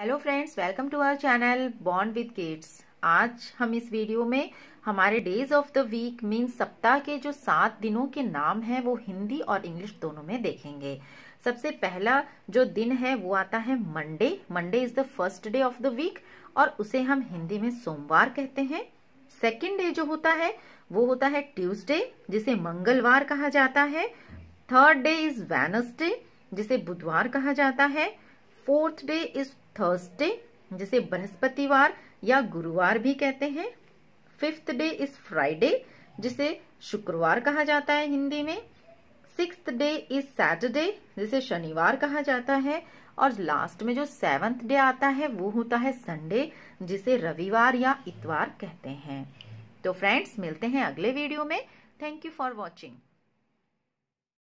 hello friends welcome to our channel bond with kids आज हम इस वीडियो में हमारे days of the week mean सप्ताह के जो सात दिनों के नाम हैं वो हिंदी और इंग्लिश दोनों में देखेंगे सबसे पहला जो दिन है वो आता है Monday Monday is the first day of the week और उसे हम हिंदी में सोमवार कहते हैं सेकेंड डे जो होता है वो होता है ट्यूजडे जिसे मंगलवार कहा जाता है थर्ड डे इज वेनसडे जिसे बुधवार कहा जाता है फोर्थ डे इज थर्सडे जिसे बृहस्पतिवार या गुरुवार भी कहते हैं फिफ्थ डे इज फ्राइडे जिसे शुक्रवार कहा जाता है हिंदी में सिक्स डे इज सैटरडे जिसे शनिवार कहा जाता है और लास्ट में जो सेवन्थ डे आता है वो होता है संडे जिसे रविवार या इतवार कहते हैं तो फ्रेंड्स मिलते हैं अगले वीडियो में थैंक यू फॉर वॉचिंग